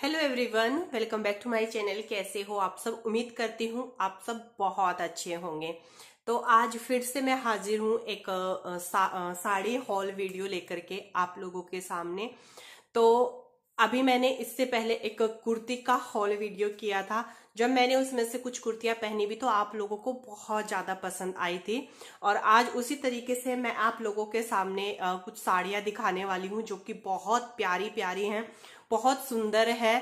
hello everyone welcome back to my channel कैसे हो आप सब उम्मीद करती हूँ आप सब बहुत अच्छे होंगे तो आज फिर से मैं हाजिर हूँ एक सा, साड़ी हॉल वीडियो लेकर के आप लोगों के सामने तो अभी मैंने इससे पहले एक कुर्ती का हॉल वीडियो किया था जब मैंने उसमें से कुछ कुर्तियां पहनी भी तो आप लोगों को बहुत ज्यादा पसंद आई थी और आज उसी तरीके से मैं आप लोगों के सामने कुछ साड़ियां दिखाने वाली हूँ जो कि बहुत प्यारी प्यारी हैं बहुत सुंदर है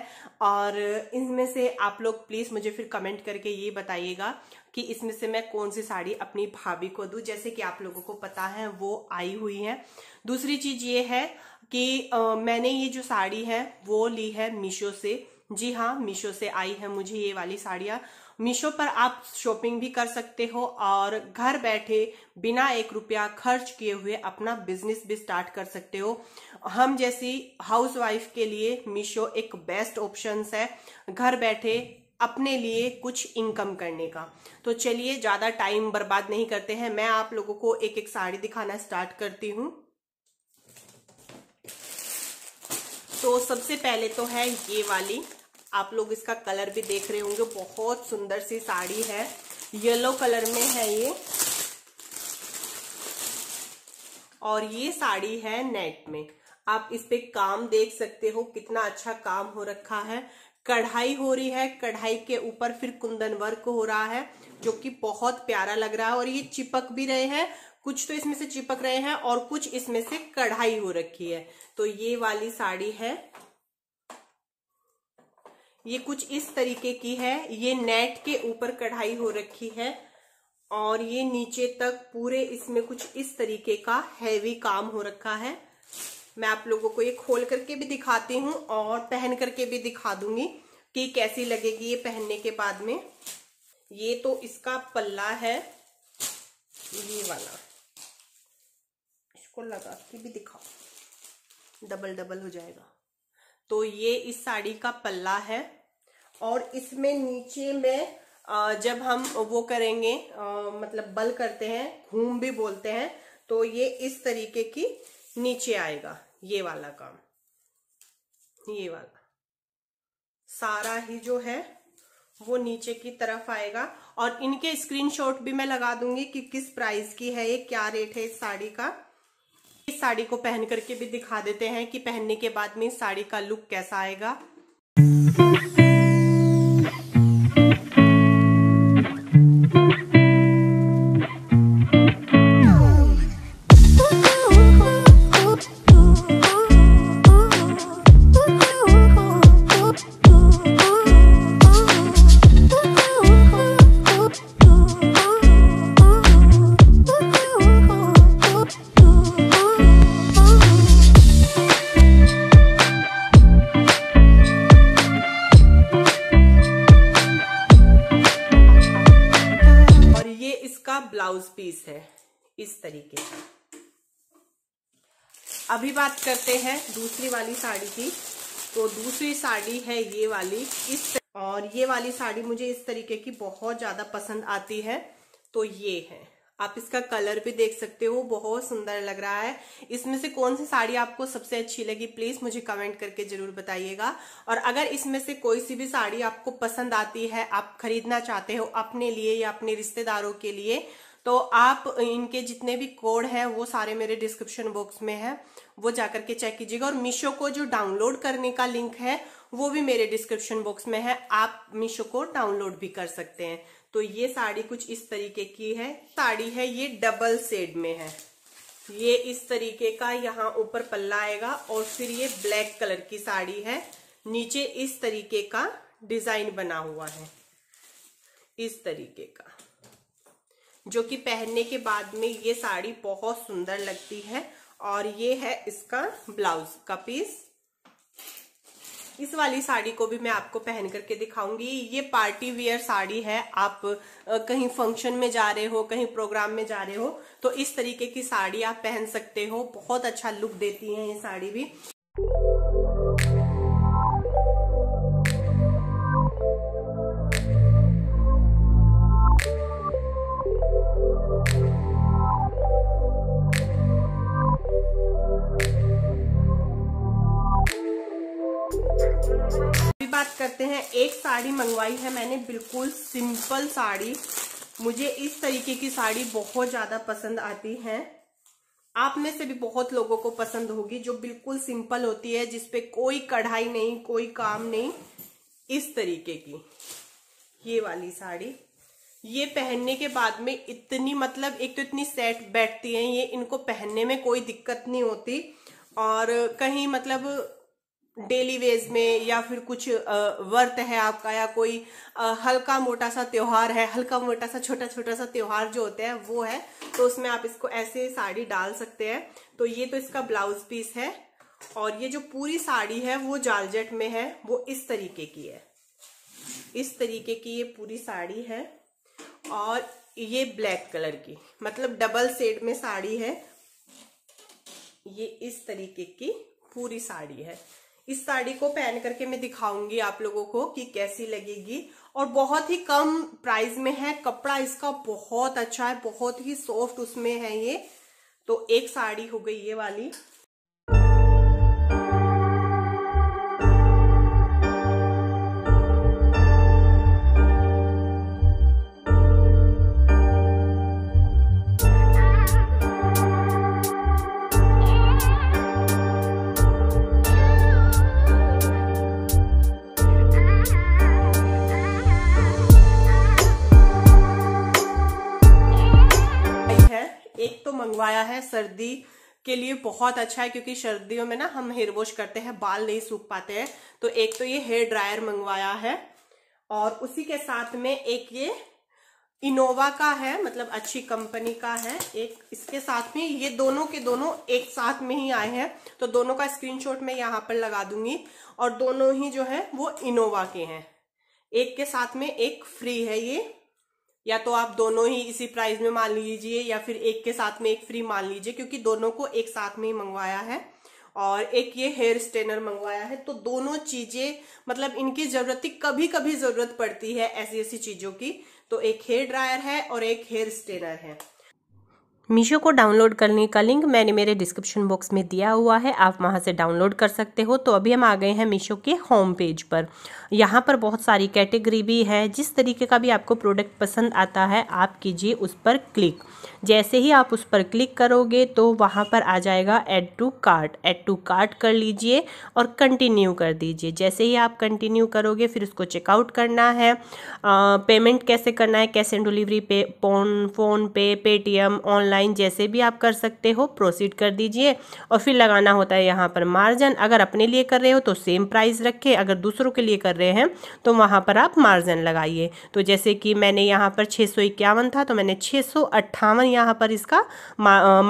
और इनमें से आप लोग प्लीज़ मुझे फिर कमेंट करके ये बताइएगा कि इसमें से मैं कौन सी साड़ी अपनी भाभी को दू जैसे कि आप लोगों को पता है वो आई हुई है दूसरी चीज़ ये है कि आ, मैंने ये जो साड़ी है वो ली है मीशो से जी हाँ मीशो से आई है मुझे ये वाली साड़ियाँ मीशो पर आप शॉपिंग भी कर सकते हो और घर बैठे बिना एक रुपया खर्च किए हुए अपना बिजनेस भी स्टार्ट कर सकते हो हम जैसी हाउसवाइफ के लिए मीशो एक बेस्ट ऑप्शन है घर बैठे अपने लिए कुछ इनकम करने का तो चलिए ज़्यादा टाइम बर्बाद नहीं करते हैं मैं आप लोगों को एक एक साड़ी दिखाना स्टार्ट करती हूं तो सबसे पहले तो है ये वाली आप लोग इसका कलर भी देख रहे होंगे बहुत सुंदर सी साड़ी है येलो कलर में है ये और ये साड़ी है नेट में आप इस पे काम देख सकते हो कितना अच्छा काम हो रखा है कढ़ाई हो रही है कढ़ाई के ऊपर फिर कुंदन वर्क हो रहा है जो कि बहुत प्यारा लग रहा है और ये चिपक भी रहे हैं कुछ तो इसमें से चिपक रहे हैं और कुछ इसमें से कढ़ाई हो रखी है तो ये वाली साड़ी है ये कुछ इस तरीके की है ये नेट के ऊपर कढ़ाई हो रखी है और ये नीचे तक पूरे इसमें कुछ इस तरीके का हैवी काम हो रखा है मैं आप लोगों को ये खोल करके भी दिखाती हूँ और पहन करके भी दिखा दूंगी कि कैसी लगेगी ये पहनने के बाद में ये तो इसका पल्ला है ये वाला इसको लगा के भी दिखाओ डबल डबल हो जाएगा तो ये इस साड़ी का पल्ला है और इसमें नीचे में जब हम वो करेंगे मतलब बल करते हैं घूम भी बोलते हैं तो ये इस तरीके की नीचे आएगा ये वाला काम ये वाला सारा ही जो है वो नीचे की तरफ आएगा और इनके स्क्रीनशॉट भी मैं लगा दूंगी कि किस प्राइस की है ये क्या रेट है इस साड़ी का इस साड़ी को पहन करके भी दिखा देते हैं कि पहनने के बाद में इस साड़ी का लुक कैसा आएगा इसका ब्लाउज पीस है इस तरीके का अभी बात करते हैं दूसरी वाली साड़ी की तो दूसरी साड़ी है ये वाली इस और ये वाली साड़ी मुझे इस तरीके की बहुत ज्यादा पसंद आती है तो ये है आप इसका कलर भी देख सकते हो बहुत सुंदर लग रहा है इसमें से कौन सी साड़ी आपको सबसे अच्छी लगी प्लीज मुझे कमेंट करके जरूर बताइएगा और अगर इसमें से कोई सी भी साड़ी आपको पसंद आती है आप खरीदना चाहते हो अपने लिए या अपने रिश्तेदारों के लिए तो आप इनके जितने भी कोड हैं वो सारे मेरे डिस्क्रिप्शन बॉक्स में है वो जाकर के चेक कीजिएगा और मीशो को जो डाउनलोड करने का लिंक है वो भी मेरे डिस्क्रिप्शन बॉक्स में है आप मीशो को डाउनलोड भी कर सकते हैं तो ये साड़ी कुछ इस तरीके की है साड़ी है ये डबल सेड में है ये इस तरीके का यहाँ ऊपर पल्ला आएगा और फिर ये ब्लैक कलर की साड़ी है नीचे इस तरीके का डिजाइन बना हुआ है इस तरीके का जो कि पहनने के बाद में ये साड़ी बहुत सुंदर लगती है और ये है इसका ब्लाउज का पीस इस वाली साड़ी को भी मैं आपको पहन करके दिखाऊंगी ये पार्टी वियर साड़ी है आप कहीं फंक्शन में जा रहे हो कहीं प्रोग्राम में जा रहे हो तो इस तरीके की साड़ी आप पहन सकते हो बहुत अच्छा लुक देती है ये साड़ी भी अभी बात करते हैं एक साड़ी मंगवाई है मैंने बिल्कुल सिंपल साड़ी मुझे इस तरीके की साड़ी बहुत ज़्यादा पसंद आती है आप में से भी बहुत लोगों को पसंद होगी जो बिल्कुल सिंपल होती है जिसपे कोई कढ़ाई नहीं कोई काम नहीं इस तरीके की ये वाली साड़ी ये पहनने के बाद में इतनी मतलब एक तो इतनी सेट बैठती है ये इनको पहनने में कोई दिक्कत नहीं होती और कहीं मतलब डेली वेज में या फिर कुछ वर्त है आपका या कोई हल्का मोटा सा त्योहार है हल्का मोटा सा छोटा छोटा सा त्योहार जो होता है वो है तो उसमें आप इसको ऐसे साड़ी डाल सकते हैं तो ये तो इसका ब्लाउज पीस है और ये जो पूरी साड़ी है वो जालजट में है वो इस तरीके की है इस तरीके की ये पूरी साड़ी है और ये ब्लैक कलर की मतलब डबल सेड में साड़ी है ये इस तरीके की पूरी साड़ी है इस साड़ी को पहन करके मैं दिखाऊंगी आप लोगों को कि कैसी लगेगी और बहुत ही कम प्राइस में है कपड़ा इसका बहुत अच्छा है बहुत ही सॉफ्ट उसमें है ये तो एक साड़ी हो गई ये वाली एक तो मंगवाया है सर्दी के लिए बहुत अच्छा है क्योंकि सर्दियों में ना हम हेयर वॉश करते हैं बाल नहीं सूख पाते हैं तो एक तो ये हेयर ड्रायर मंगवाया है और उसी के साथ में एक ये इनोवा का है मतलब अच्छी कंपनी का है एक इसके साथ में ये दोनों के दोनों एक साथ में ही आए हैं तो दोनों का स्क्रीनशॉट मैं यहाँ पर लगा दूंगी और दोनों ही जो है वो इनोवा के हैं एक के साथ में एक फ्री है ये या तो आप दोनों ही इसी प्राइस में मान लीजिए या फिर एक के साथ में एक फ्री मान लीजिए क्योंकि दोनों को एक साथ में ही मंगवाया है और एक ये हेयर स्ट्रेनर मंगवाया है तो दोनों चीजें मतलब इनकी जरूरत कभी कभी जरूरत पड़ती है ऐसी ऐसी चीजों की तो एक हेयर ड्रायर है और एक हेयर स्ट्रेनर है मीशो को डाउनलोड करने का लिंक मैंने मेरे डिस्क्रिप्शन बॉक्स में दिया हुआ है आप वहाँ से डाउनलोड कर सकते हो तो अभी हम आ गए हैं मीशो के होम पेज पर यहाँ पर बहुत सारी कैटेगरी भी है जिस तरीके का भी आपको प्रोडक्ट पसंद आता है आप कीजिए उस पर क्लिक जैसे ही आप उस पर क्लिक करोगे तो वहाँ पर आ जाएगा add to cart add to cart कर लीजिए और कंटिन्यू कर दीजिए जैसे ही आप कंटिन्यू करोगे फिर उसको चेकआउट करना है आ, पेमेंट कैसे करना है कैश एंड डिलीवरी पे phone PhonePe Paytm online जैसे भी आप कर सकते हो प्रोसीड कर दीजिए और फिर लगाना होता है यहाँ पर मार्जिन अगर अपने लिए कर रहे हो तो सेम प्राइस रखें अगर दूसरों के लिए कर रहे हैं तो वहाँ पर आप मार्जिन लगाइए तो जैसे कि मैंने यहाँ पर छः था तो मैंने छः सौ यहाँ पर इसका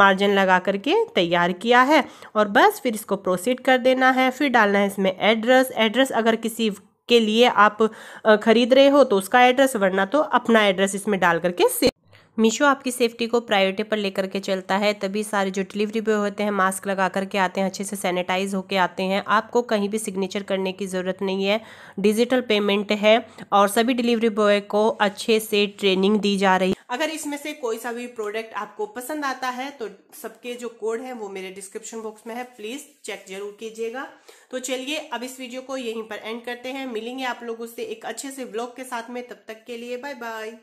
मार्जिन लगा करके तैयार किया है और बस फिर इसको प्रोसीड कर देना है फिर डालना है इसमें एड्रेस एड्रेस अगर किसी के लिए आप ख़रीद रहे हो तो उसका एड्रेस वरना तो अपना एड्रेस इसमें डाल करके सेव मीशो आपकी सेफ्टी को प्रायोरिटी पर लेकर के चलता है तभी सारे जो डिलीवरी बॉय होते हैं मास्क लगा करके आते हैं अच्छे से सैनिटाइज होके आते हैं आपको कहीं भी सिग्नेचर करने की ज़रूरत नहीं है डिजिटल पेमेंट है और सभी डिलीवरी बॉय को अच्छे से ट्रेनिंग दी जा रही अगर इसमें से कोई सा भी प्रोडक्ट आपको पसंद आता है तो सबके जो कोड है वो मेरे डिस्क्रिप्शन बॉक्स में है प्लीज़ चेक जरूर कीजिएगा तो चलिए अब इस वीडियो को यहीं पर एंड करते हैं मिलेंगे आप लोगों से एक अच्छे से ब्लॉग के साथ में तब तक के लिए बाय बाय